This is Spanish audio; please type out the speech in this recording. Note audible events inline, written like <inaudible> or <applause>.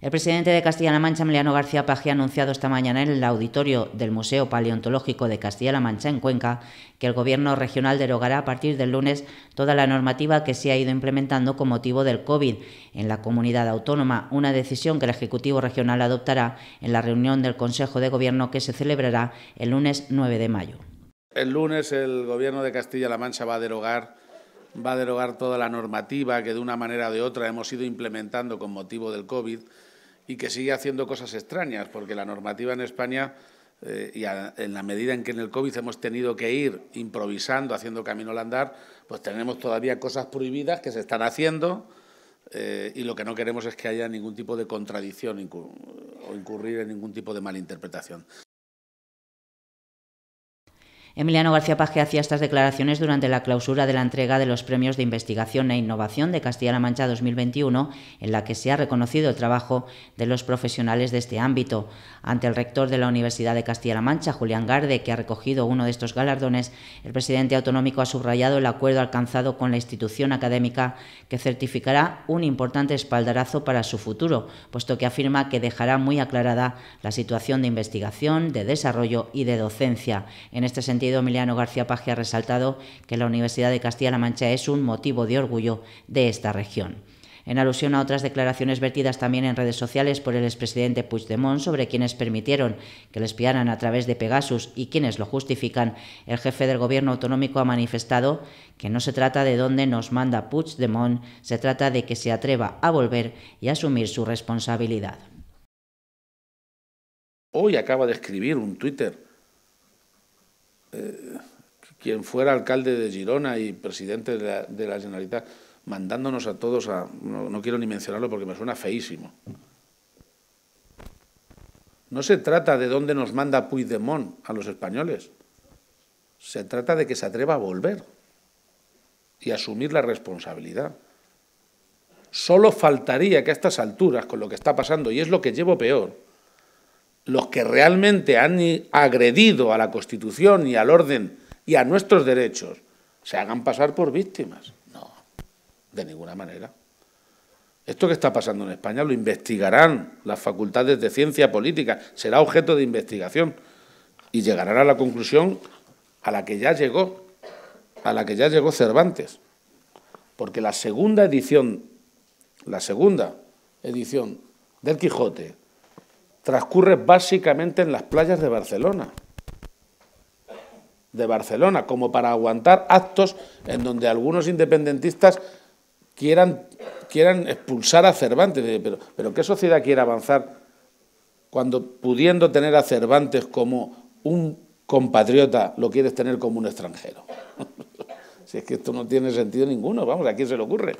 El presidente de Castilla-La Mancha, Emiliano García Paje, ha anunciado esta mañana en el auditorio del Museo Paleontológico de Castilla-La Mancha, en Cuenca, que el Gobierno regional derogará a partir del lunes toda la normativa que se ha ido implementando con motivo del COVID en la comunidad autónoma, una decisión que el Ejecutivo regional adoptará en la reunión del Consejo de Gobierno que se celebrará el lunes 9 de mayo. El lunes el Gobierno de Castilla-La Mancha va a derogar va a derogar toda la normativa que de una manera o de otra hemos ido implementando con motivo del COVID y que sigue haciendo cosas extrañas, porque la normativa en España, eh, y en la medida en que en el COVID hemos tenido que ir improvisando, haciendo camino al andar, pues tenemos todavía cosas prohibidas que se están haciendo eh, y lo que no queremos es que haya ningún tipo de contradicción o incurrir en ningún tipo de malinterpretación. Emiliano García Paje hacía estas declaraciones durante la clausura de la entrega de los premios de investigación e innovación de Castilla-La Mancha 2021, en la que se ha reconocido el trabajo de los profesionales de este ámbito. Ante el rector de la Universidad de Castilla-La Mancha, Julián Garde, que ha recogido uno de estos galardones, el presidente autonómico ha subrayado el acuerdo alcanzado con la institución académica que certificará un importante espaldarazo para su futuro, puesto que afirma que dejará muy aclarada la situación de investigación, de desarrollo y de docencia. En este sentido, Emiliano García Paje ha resaltado que la Universidad de Castilla-La Mancha es un motivo de orgullo de esta región en alusión a otras declaraciones vertidas también en redes sociales por el expresidente Puigdemont sobre quienes permitieron que le espiaran a través de Pegasus y quienes lo justifican, el jefe del gobierno autonómico ha manifestado que no se trata de dónde nos manda Puigdemont, se trata de que se atreva a volver y asumir su responsabilidad. Hoy acaba de escribir un Twitter eh, quien fuera alcalde de Girona y presidente de la, de Generalitat, mandándonos a todos a... No, quiero ni mencionarlo porque me suena feísimo. No se trata de dónde nos manda Puigdemont a los españoles. Se trata de que se atreva a volver y asumir la responsabilidad. Solo faltaría que a estas alturas, con lo que está pasando, y es lo que llevo peor, los que realmente han agredido a la Constitución y al orden y a nuestros derechos se hagan pasar por víctimas. No, de ninguna manera. Esto que está pasando en España lo investigarán las facultades de ciencia política, será objeto de investigación y llegarán a la conclusión a la que ya llegó, a la que ya llegó Cervantes. Porque la segunda edición, la segunda edición del Quijote transcurre básicamente en las playas de Barcelona. De Barcelona, como para aguantar actos en donde algunos independentistas quieran, quieran expulsar a Cervantes. Pero, pero ¿qué sociedad quiere avanzar cuando pudiendo tener a Cervantes como un compatriota lo quieres tener como un extranjero? <laughs> si es que esto no tiene sentido ninguno, vamos, ¿a quién se le ocurre?